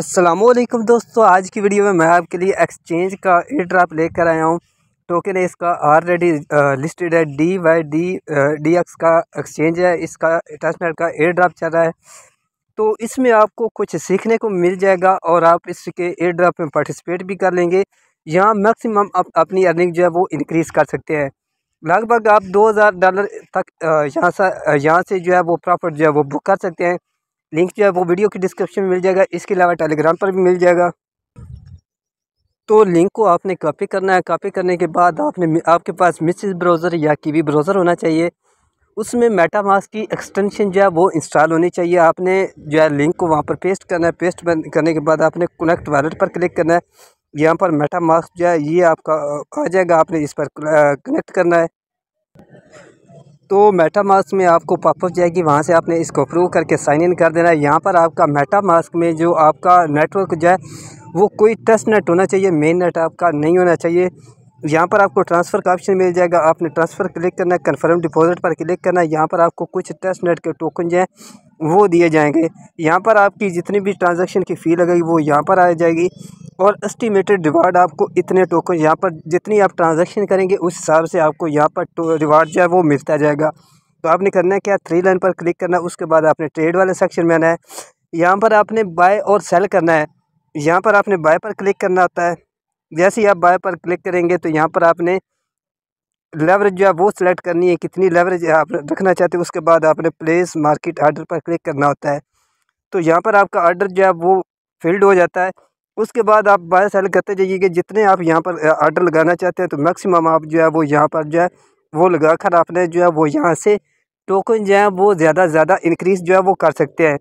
असलम दोस्तों आज की वीडियो में मैं आपके लिए एक्सचेंज का एयर ड्राप लेकर आया हूँ टोकन uh, uh, है इसका ऑलरेडी लिस्टेड है D Y D D X का एक्सचेंज है इसका ट्रांसमेट का एयर ड्राफ्ट चल रहा है तो इसमें आपको कुछ सीखने को मिल जाएगा और आप इसके एयर ड्राफ्ट में पार्टिसिपेट भी कर लेंगे यहाँ मैक्सिमम आप अपनी अर्निंग जो है वो इनक्रीज़ कर सकते हैं लगभग आप हज़ार डॉलर तक uh, यहाँ से यहाँ से जो है वो प्रॉफिट जो है वो बुक कर सकते हैं लिंक जो है वो वीडियो की डिस्क्रिप्शन में मिल जाएगा इसके अलावा टेलीग्राम पर भी मिल जाएगा तो लिंक को आपने कॉपी करना है कॉपी करने के बाद आपने आपके पास मिसिस ब्राउज़र या कीवी ब्राउज़र होना चाहिए उसमें मेटामास की एक्सटेंशन जो है वो इंस्टॉल होनी चाहिए आपने जो है लिंक को वहाँ पर पेस्ट करना है पेस्ट करने के बाद आपने कनेक्ट वॉलेट पर क्लिक करना है यहाँ पर मेटामास्क जो है ये आपका आ जाएगा आपने इस पर कनेक्ट करना है तो मेटा मास्क में आपको पॉपअप जाएगी वहाँ से आपने इसको अप्रूव करके साइन इन कर देना है यहाँ पर आपका मेटा मास्क में जो आपका नेटवर्क जो है वो कोई टेस्ट नेट होना चाहिए मेन नेट आपका नहीं होना चाहिए यहाँ पर आपको ट्रांसफ़र का ऑप्शन मिल जाएगा आपने ट्रांसफ़र क्लिक करना है कन्फर्म डिपॉजिट पर क्लिक करना है यहाँ पर आपको कुछ टेस्ट नेट के टोकन जो हैं वो दिए जाएंगे यहाँ पर आपकी जितनी भी ट्रांजेक्शन की फ़ी लगेगी वो यहाँ पर आ जाएगी और एस्टिमेटेड रिवार्ड आपको इतने टोकन यहाँ पर जितनी आप ट्रांजैक्शन करेंगे उस हिसाब से आपको यहाँ पर रिवार्ड तो जो है वो मिलता जाएगा तो आपने करना है क्या थ्री लाइन पर क्लिक करना उसके बाद आपने ट्रेड वाले सेक्शन में आना है यहाँ पर आपने बाय और सेल करना है यहाँ पर आपने बाय पर क्लिक करना होता है जैसे ही आप बाय पर क्लिक करेंगे तो यहाँ पर आपने लेवरेज जो है वो सिलेक्ट करनी है कितनी लेवरेज आप रखना चाहते हो उसके बाद आपने प्लेस मार्केट आर्डर पर क्लिक करना होता है तो यहाँ पर आपका आर्डर जो है वो फिल्ड हो जाता है उसके बाद आप बाय सेल करते जाइए जितने आप यहाँ पर आर्डर लगाना चाहते हैं तो मैक्सिमम आप जो है वो यहाँ पर जो है वो लगा कर आपने जो है वो यहाँ से टोकन जो है वो ज़्यादा से ज़्यादा इंक्रीज़ जो है वो कर सकते हैं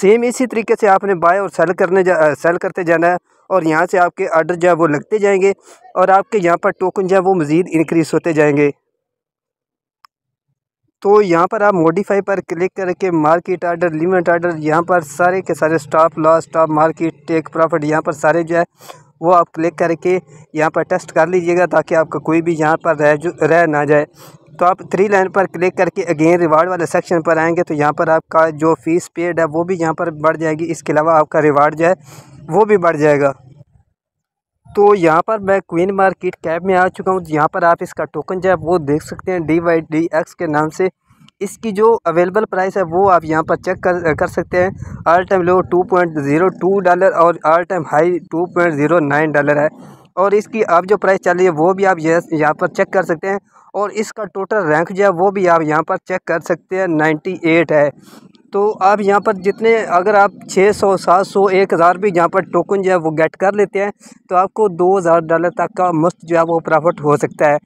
सेम इसी तरीके से आपने बाय और सेल करने जा सेल करते जाना है और यहाँ से आपके आर्डर जो है वो लगते जाएंगे और आपके यहाँ पर टोकन जो है वो मज़ीद इंक्रीज़ होते जाएंगे तो यहाँ पर आप मॉडिफाई पर क्लिक करके मार्केट आर्डर लिमिट आर्डर यहाँ पर सारे के सारे stop loss stop market take profit यहाँ पर सारे जो है वो आप क्लिक करके यहाँ पर टेस्ट कर लीजिएगा ताकि आपका कोई भी यहाँ पर रह जो रह ना जाए तो आप थ्री लाइन पर क्लिक करके अगेन रिवार्ड वाले सेक्शन पर आएंगे तो यहाँ पर आपका जो फीस पेड है वो भी यहाँ पर बढ़ जाएगी इसके अलावा आपका रिवार्ड जो है वो भी बढ़ जाएगा तो यहाँ पर मैं क्वीन मार्केट कैब में आ चुका हूँ यहाँ पर आप इसका टोकन जो है वो देख सकते हैं डी वाई डी एक्स के नाम से इसकी जो अवेलेबल प्राइस है वो आप यहाँ पर चेक कर कर सकते हैं all time low two point zero two dollar और all time high two point zero nine dollar है और इसकी आप जो प्राइस चल रही है वो भी आप यहाँ पर चेक कर सकते हैं और इसका टोटल रैंक जो है वो भी आप यहाँ पर चेक कर सकते हैं नाइन्टी एट है तो आप यहाँ पर जितने अगर आप 600 700 1000 भी यहाँ पर टोकन जो है वो गेट कर लेते हैं तो आपको 2000 डॉलर तक का मुफ्त जो है वो प्रॉफिट हो सकता है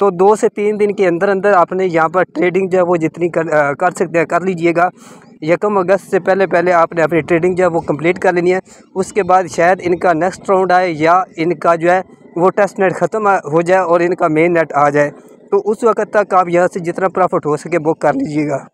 तो दो से तीन दिन के अंदर अंदर आपने यहाँ पर ट्रेडिंग जो है वो जितनी कर, आ, कर सकते हैं कर लीजिएगा यकम अगस्त से पहले पहले आपने अपनी ट्रेडिंग जो है वो कम्प्लीट कर लेनी है उसके बाद शायद इनका नेक्स्ट राउंड आए या इनका जो है वो टेस्ट नेट ख़त्म हो जाए और इनका मेन नेट आ जाए तो उस वक्त तक आप यहाँ से जितना प्रॉफिट हो सके बुक कर लीजिएगा